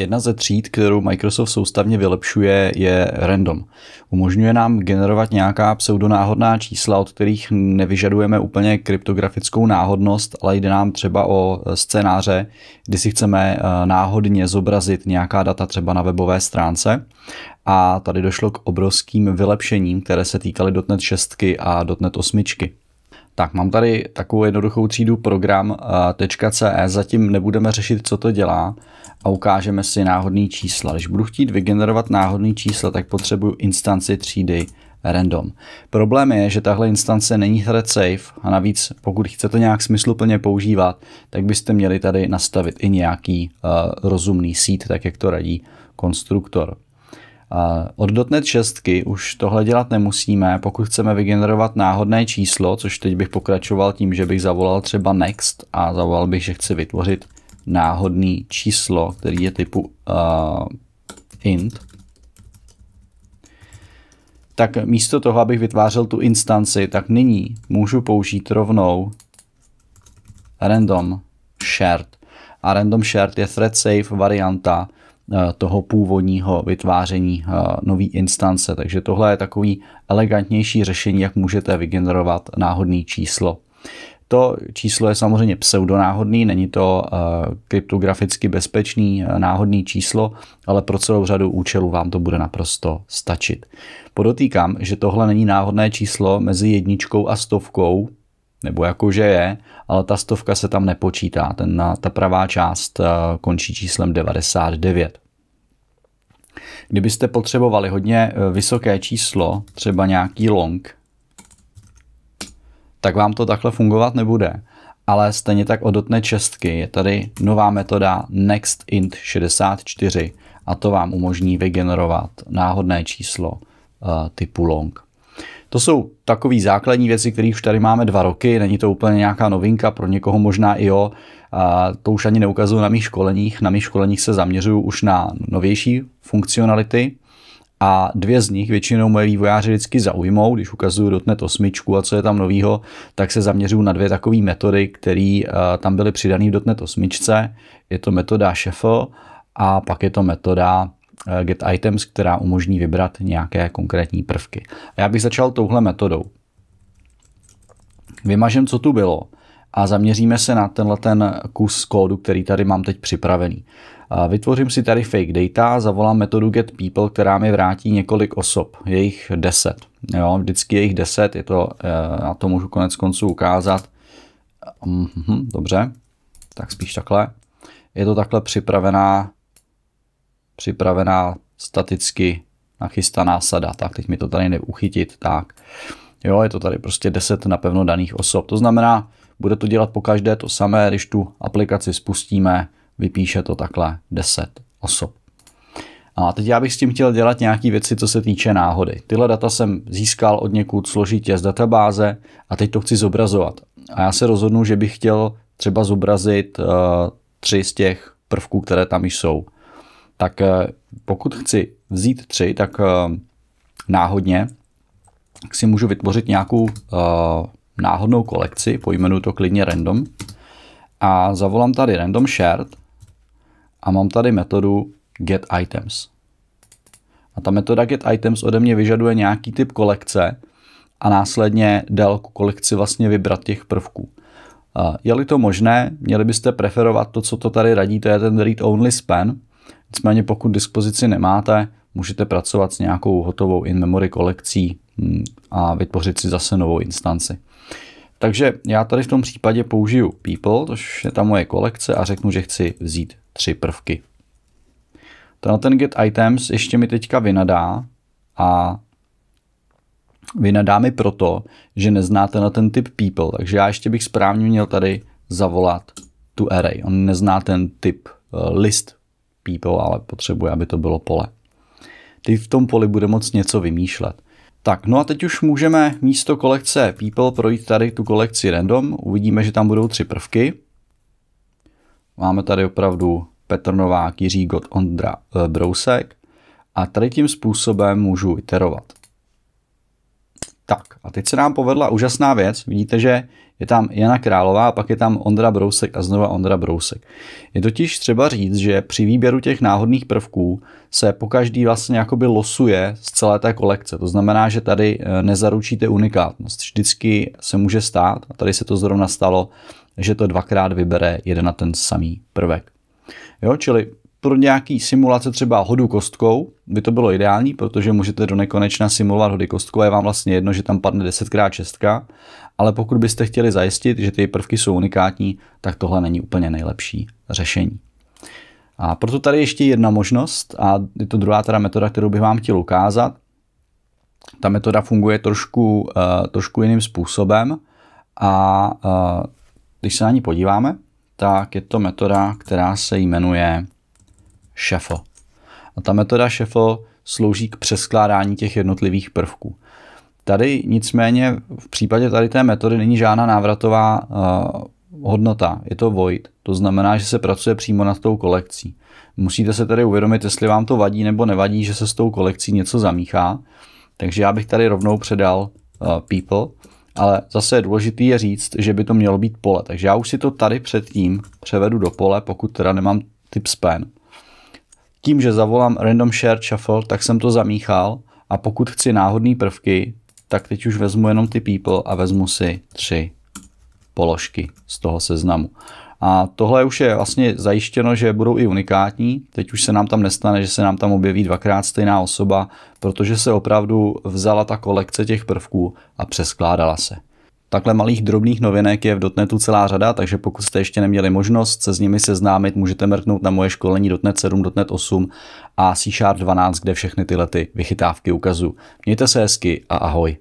Jedna ze tříd, kterou Microsoft soustavně vylepšuje, je random. Umožňuje nám generovat nějaká pseudonáhodná čísla, od kterých nevyžadujeme úplně kryptografickou náhodnost, ale jde nám třeba o eh, scénáře, kdy si chceme eh, náhodně zobrazit nějaká data třeba na webové stránce. A tady došlo k obrovským vylepšením, které se týkaly .NET 6 a .NET 8. Tak mám tady takovou jednoduchou třídu program.ce, eh, zatím nebudeme řešit, co to dělá a ukážeme si náhodný čísla. Když budu chtít vygenerovat náhodný čísla, tak potřebuju instanci třídy random. Problém je, že tahle instance není thread safe a navíc pokud chcete nějak smysluplně používat, tak byste měli tady nastavit i nějaký uh, rozumný sít, tak jak to radí konstruktor. Od dotnet 6 už tohle dělat nemusíme, pokud chceme vygenerovat náhodné číslo, což teď bych pokračoval tím, že bych zavolal třeba next a zavolal bych, že chci vytvořit náhodné číslo, který je typu uh, int, tak místo toho, abych vytvářel tu instanci, tak nyní můžu použít rovnou random shared. A random shared je thread safe varianta, Eh, toho původního vytváření eh, nové instance. Takže tohle je takový elegantnější řešení, jak můžete vygenerovat náhodné číslo. To číslo je samozřejmě pseudonáhodný, není to eh, kryptograficky bezpečný náhodný číslo, ale pro celou řadu účelů vám to bude naprosto stačit. Podotýkám, že tohle není náhodné číslo mezi jedničkou a stovkou, nebo jakože je, ale ta stovka se tam nepočítá. Ten, ta pravá část eh, končí číslem 99. Kdybyste potřebovali hodně eh, vysoké číslo, třeba nějaký long, tak vám to takhle fungovat nebude. Ale stejně tak odotné čestky je tady nová metoda nextint 64 a to vám umožní vygenerovat náhodné číslo eh, typu long. To jsou takové základní věci, které už tady máme dva roky, není to úplně nějaká novinka, pro někoho možná i jo, a to už ani neukazuju na mých školeních, na mých školeních se zaměřuju už na novější funkcionality, a dvě z nich většinou moje vývojáři vždycky zaujmou, když ukazuju dotnet osmičku a co je tam novýho, tak se zaměřuju na dvě takové metody, které eh, tam byly přidané v dotnet osmičce. Je to metoda Shuffle a pak je to metoda Eh, get items, která umožní vybrat nějaké konkrétní prvky. A já bych začal touhle metodou. Vymažem, co tu bylo a zaměříme se na tenhle ten kus kódu, který tady mám teď připravený. Vytvořím si tady fake data, zavolám metodu get people, která mi vrátí několik osob, jejich 10. Jo, vždycky jejich 10, je to, na eh, to můžu konec konců ukázat. Mhm, dobře, tak spíš takhle. Je to takhle připravená připravená staticky nachystaná sada. Tak, teď mi to tady neuchytit, tak. Jo, je to tady prostě 10 napevno daných osob. To znamená, bude to dělat po každé to samé, když tu aplikaci spustíme, vypíše to takhle 10 osob. A teď já bych s tím chtěl dělat nějaké věci, co se týče náhody. Tyhle data jsem získal od někud složitě z databáze a teď to chci zobrazovat. A já se rozhodnu, že bych chtěl třeba zobrazit uh, tři z těch prvků, které tam jsou tak eh, pokud chci vzít tři, tak eh, náhodně si můžu vytvořit nějakou eh, náhodnou kolekci, pojmenuji to klidně random, a zavolám tady random shared a mám tady metodu get items. A ta metoda get items ode mě vyžaduje nějaký typ kolekce a následně délku kolekci vlastně vybrat těch prvků. Je-li to možné, měli byste preferovat to, co to tady radí, to je ten read only span, Nicméně pokud dispozici nemáte, můžete pracovat s nějakou hotovou in-memory kolekcí hm, a vytvořit si zase novou instanci. Takže já tady v tom případě použiju people, což je ta moje kolekce a řeknu, že chci vzít tři prvky. Tenhle ten get items ještě mi teďka vynadá a vynadá mi proto, že neznáte na ten typ people, takže já ještě bych správně měl tady zavolat tu array. On nezná ten typ eh, list people, ale potřebuje, aby to bylo pole. Ty v tom poli bude moc něco vymýšlet. Tak, no a teď už můžeme místo kolekce people projít tady tu kolekci random. Uvidíme, že tam budou tři prvky. Máme tady opravdu Petr Novák, Jiří Gott, Ondra e, Brousek. A tady tím způsobem můžu iterovat. Tak a teď se nám povedla úžasná věc. Vidíte, že je tam Jana Králová a pak je tam Ondra Brousek a znova Ondra Brousek. Je totiž třeba říct, že při výběru těch náhodných prvků se pokaždý vlastně jakoby losuje z celé té kolekce. To znamená, že tady eh, nezaručíte unikátnost. Vždycky se může stát, a tady se to zrovna stalo, že to dvakrát vybere jeden na ten samý prvek. Jo, čili pro nějaký simulace třeba hodu kostkou by to bylo ideální, protože můžete do nekonečna simulovat hody kostkou a je vám vlastně jedno, že tam padne 10x6, ale pokud byste chtěli zajistit, že ty prvky jsou unikátní, tak tohle není úplně nejlepší řešení. A proto tady ještě jedna možnost a je to druhá teda metoda, kterou bych vám chtěl ukázat. Ta metoda funguje trošku, uh, trošku jiným způsobem a uh, když se na ní podíváme, tak je to metoda, která se jmenuje shuffle. A ta metoda shuffle slouží k přeskládání těch jednotlivých prvků. Tady nicméně v případě tady té metody není žádná návratová uh, hodnota, je to void. To znamená, že se pracuje přímo nad tou kolekcí. Musíte se tedy uvědomit, jestli vám to vadí nebo nevadí, že se s tou kolekcí něco zamíchá. Takže já bych tady rovnou předal uh, people, ale zase je důležitý je říct, že by to mělo být pole. Takže já už si to tady předtím převedu do pole, pokud teda nemám typ span. Tím, že zavolám random share shuffle, tak jsem to zamíchal a pokud chci náhodné prvky, tak teď už vezmu jenom ty people a vezmu si tři položky z toho seznamu. A tohle už je vlastně zajištěno, že budou i unikátní. Teď už se nám tam nestane, že se nám tam objeví dvakrát stejná osoba, protože se opravdu vzala ta kolekce těch prvků a přeskládala se. Takhle malých drobných novinek je v dotnetu celá řada, takže pokud jste ještě neměli možnost se s nimi seznámit, můžete mrknout na moje školení dotnet 7, dotnet 8 a C Sharp 12, kde všechny tyhle ty vychytávky ukazu. Mějte se hezky a ahoj.